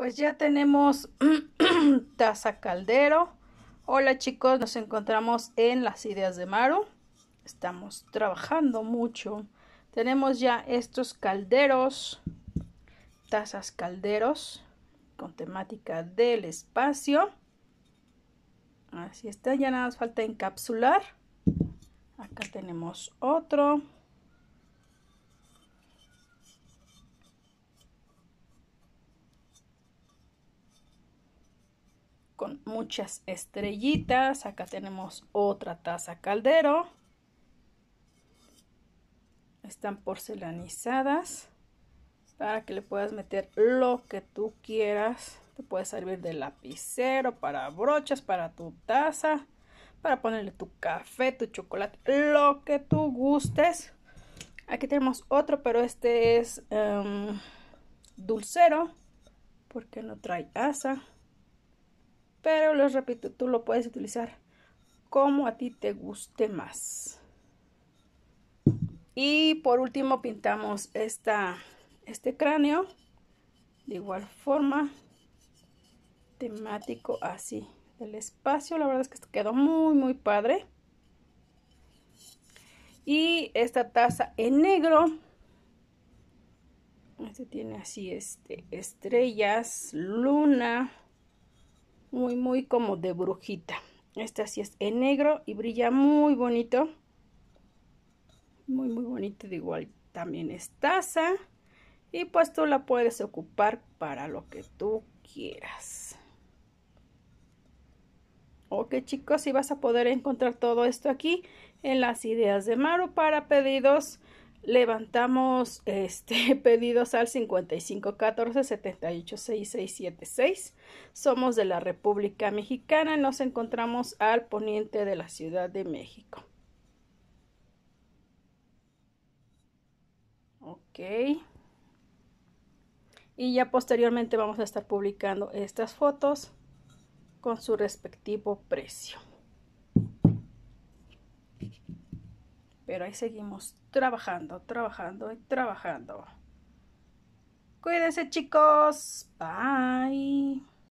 Pues ya tenemos taza caldero. Hola chicos, nos encontramos en las ideas de Maru. Estamos trabajando mucho. Tenemos ya estos calderos, tazas calderos con temática del espacio. Así está, ya nada más falta encapsular. Acá tenemos otro. muchas estrellitas. Acá tenemos otra taza caldero. Están porcelanizadas para que le puedas meter lo que tú quieras. Te puede servir de lapicero, para brochas, para tu taza, para ponerle tu café, tu chocolate, lo que tú gustes. Aquí tenemos otro, pero este es em, dulcero porque no trae asa. Pero les repito, tú lo puedes utilizar como a ti te guste más. Y por último pintamos esta, este cráneo de igual forma temático así el espacio la verdad es que quedó muy muy padre y esta taza en negro este tiene así este estrellas luna muy muy como de brujita esta así es en negro y brilla muy bonito muy muy bonito de igual también es taza y pues tú la puedes ocupar para lo que tú quieras ok chicos y vas a poder encontrar todo esto aquí en las ideas de Maru para pedidos Levantamos este, pedidos al 5514-786676. Somos de la República Mexicana. Nos encontramos al poniente de la Ciudad de México. Ok. Y ya posteriormente vamos a estar publicando estas fotos con su respectivo precio. Pero ahí seguimos trabajando, trabajando y trabajando. Cuídense chicos. Bye.